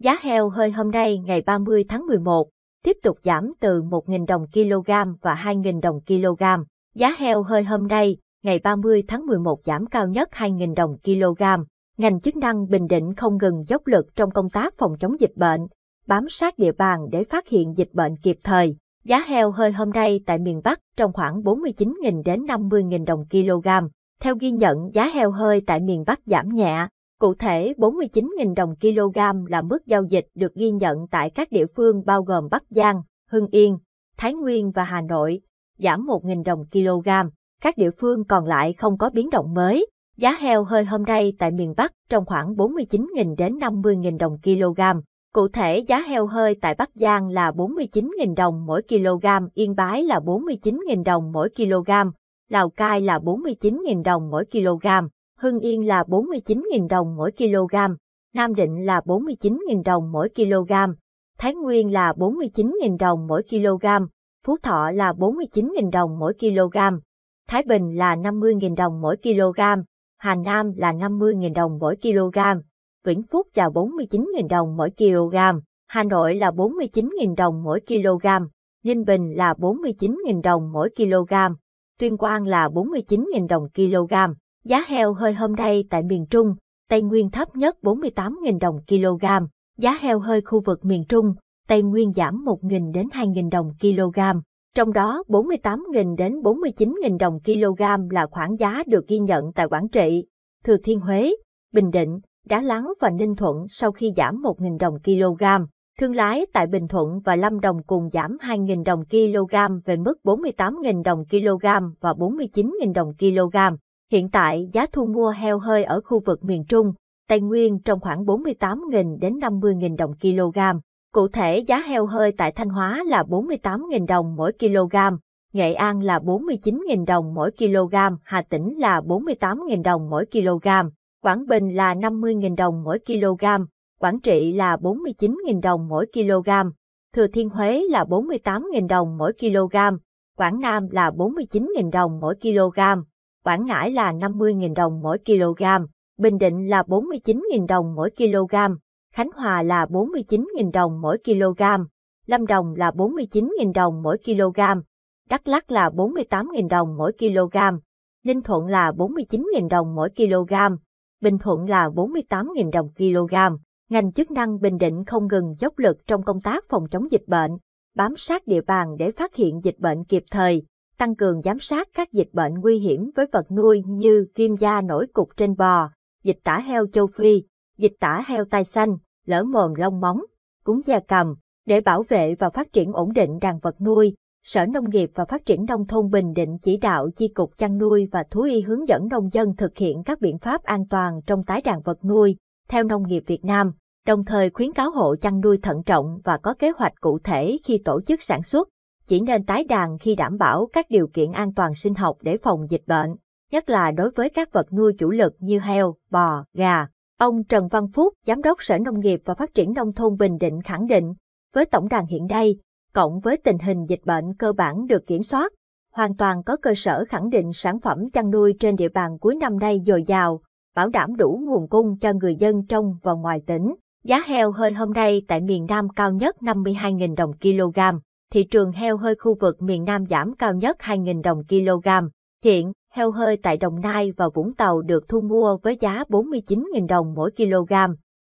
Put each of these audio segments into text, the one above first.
Giá heo hơi hôm nay ngày 30 tháng 11 tiếp tục giảm từ 1.000 đồng kg và 2.000 đồng kg. Giá heo hơi hôm nay, ngày 30 tháng 11 giảm cao nhất 2.000 đồng kg. Ngành chức năng Bình Định không ngừng dốc lực trong công tác phòng chống dịch bệnh, bám sát địa bàn để phát hiện dịch bệnh kịp thời. Giá heo hơi hôm nay tại miền Bắc trong khoảng 49.000 đến 50.000 đồng kg. Theo ghi nhận, giá heo hơi tại miền Bắc giảm nhẹ, Cụ thể, 49.000 đồng kg là mức giao dịch được ghi nhận tại các địa phương bao gồm Bắc Giang, Hưng Yên, Thái Nguyên và Hà Nội, giảm 1.000 đồng kg. Các địa phương còn lại không có biến động mới. Giá heo hơi hôm nay tại miền Bắc trong khoảng 49.000 đến 50.000 đồng kg. Cụ thể giá heo hơi tại Bắc Giang là 49.000 đồng mỗi kg, Yên Bái là 49.000 đồng mỗi kg, Lào Cai là 49.000 đồng mỗi kg. Hưng Yên là 49.000 đồng mỗi kg, Nam Định là 49.000 đồng mỗi kg, Thái Nguyên là 49.000 đồng mỗi kg, Phú Thọ là 49.000 đồng mỗi kg, Thái Bình là 50.000 đồng mỗi kg, Hà Nam là 50.000 đồng mỗi kg, Vĩnh Phúc là 49.000 đồng mỗi kg, Hà Nội là 49.000 đồng mỗi kg, Ninh Bình là 49.000 đồng mỗi kg, Tuyên Quang là 49.000 đồng kg. Giá heo hơi hôm nay tại miền Trung, Tây Nguyên thấp nhất 48.000 đồng kg, giá heo hơi khu vực miền Trung, Tây Nguyên giảm 1.000 đến 2.000 đồng kg, trong đó 48.000 đến 49.000 đồng kg là khoảng giá được ghi nhận tại Quảng Trị, Thừa Thiên Huế, Bình Định, Đá Lắng và Ninh Thuận sau khi giảm 1.000 đồng kg. Thương lái tại Bình Thuận và Lâm Đồng cùng giảm 2.000 đồng kg về mức 48.000 đồng kg và 49.000 đồng kg. Hiện tại giá thu mua heo hơi ở khu vực miền Trung, Tây Nguyên trong khoảng 48.000 đến 50.000 đồng kg. Cụ thể giá heo hơi tại Thanh Hóa là 48.000 đồng mỗi kg, Nghệ An là 49.000 đồng mỗi kg, Hà Tĩnh là 48.000 đồng mỗi kg, Quảng Bình là 50.000 đồng mỗi kg, Quảng Trị là 49.000 đồng mỗi kg, Thừa Thiên Huế là 48.000 đồng mỗi kg, Quảng Nam là 49.000 đồng mỗi kg, Quảng Ngãi là 50.000 đồng mỗi kg, Bình Định là 49.000 đồng mỗi kg, Khánh Hòa là 49.000 đồng mỗi kg, Lâm Đồng là 49.000 đồng mỗi kg, Đắk Lắk là 48.000 đồng mỗi kg, Ninh Thuận là 49.000 đồng mỗi kg, Bình Thuận là 48.000 đồng kg. Ngành chức năng Bình Định không ngừng dốc lực trong công tác phòng chống dịch bệnh, bám sát địa bàn để phát hiện dịch bệnh kịp thời, tăng cường giám sát các dịch bệnh nguy hiểm với vật nuôi như viêm da nổi cục trên bò, dịch tả heo châu Phi, dịch tả heo tai xanh, lở mồm lông móng, cúng da cầm, để bảo vệ và phát triển ổn định đàn vật nuôi. Sở Nông nghiệp và Phát triển Nông thôn Bình Định chỉ đạo Chi cục chăn nuôi và thú y hướng dẫn nông dân thực hiện các biện pháp an toàn trong tái đàn vật nuôi, theo Nông nghiệp Việt Nam, đồng thời khuyến cáo hộ chăn nuôi thận trọng và có kế hoạch cụ thể khi tổ chức sản xuất chỉ nên tái đàn khi đảm bảo các điều kiện an toàn sinh học để phòng dịch bệnh, nhất là đối với các vật nuôi chủ lực như heo, bò, gà. Ông Trần Văn Phúc, Giám đốc Sở Nông nghiệp và Phát triển Nông thôn Bình Định khẳng định, với tổng đàn hiện nay, cộng với tình hình dịch bệnh cơ bản được kiểm soát, hoàn toàn có cơ sở khẳng định sản phẩm chăn nuôi trên địa bàn cuối năm nay dồi dào, bảo đảm đủ nguồn cung cho người dân trong và ngoài tỉnh. Giá heo hơn hôm nay tại miền Nam cao nhất 52.000 đồng kg thị trường heo hơi khu vực miền Nam giảm cao nhất 2.000 đồng kg. Hiện, heo hơi tại Đồng Nai và Vũng Tàu được thu mua với giá 49.000 đồng mỗi kg,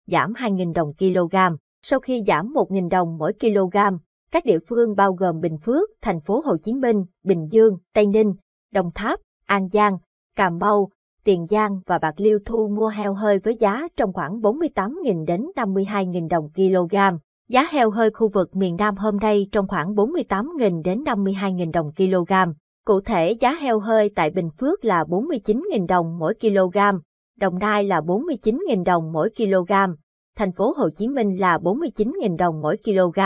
giảm 2.000 đồng kg. Sau khi giảm 1.000 đồng mỗi kg, các địa phương bao gồm Bình Phước, thành phố Hồ Chí Minh, Bình Dương, Tây Ninh, Đồng Tháp, An Giang, Cà Mau, Tiền Giang và Bạc Liêu thu mua heo hơi với giá trong khoảng 48.000 đến 52.000 đồng kg. Giá heo hơi khu vực miền Nam hôm nay trong khoảng 48.000 đến 52.000 đồng kg. Cụ thể giá heo hơi tại Bình Phước là 49.000 đồng mỗi kg, Đồng Nai là 49.000 đồng mỗi kg, thành phố Hồ Chí Minh là 49.000 đồng mỗi kg,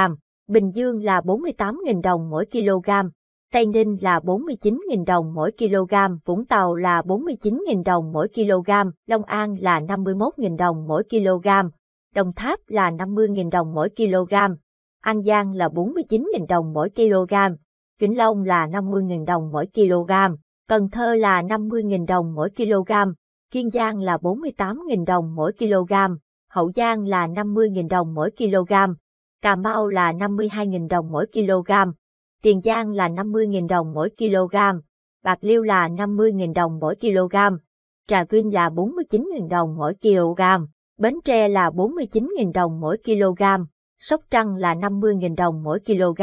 Bình Dương là 48.000 đồng mỗi kg, Tây Ninh là 49.000 đồng mỗi kg, Vũng Tàu là 49.000 đồng mỗi kg, Long An là 51.000 đồng mỗi kg, Đồng Tháp là 50.000 đồng mỗi kg, An Giang là 49.000 đồng mỗi kg, Vĩnh Long là 50.000 đồng mỗi kg, Cần Thơ là 50.000 đồng mỗi kg, Kiên Giang là 48.000 đồng mỗi kg, Hậu Giang là 50.000 đồng mỗi kg, Cà Mau là 52.000 đồng mỗi kg, Tiền Giang là 50.000 đồng mỗi kg, Bạc Liêu là 50.000 đồng mỗi kg, Trà Vinh là 49.000 đồng mỗi kg. Bến Tre là 49.000 đồng mỗi kg, Sóc Trăng là 50.000 đồng mỗi kg.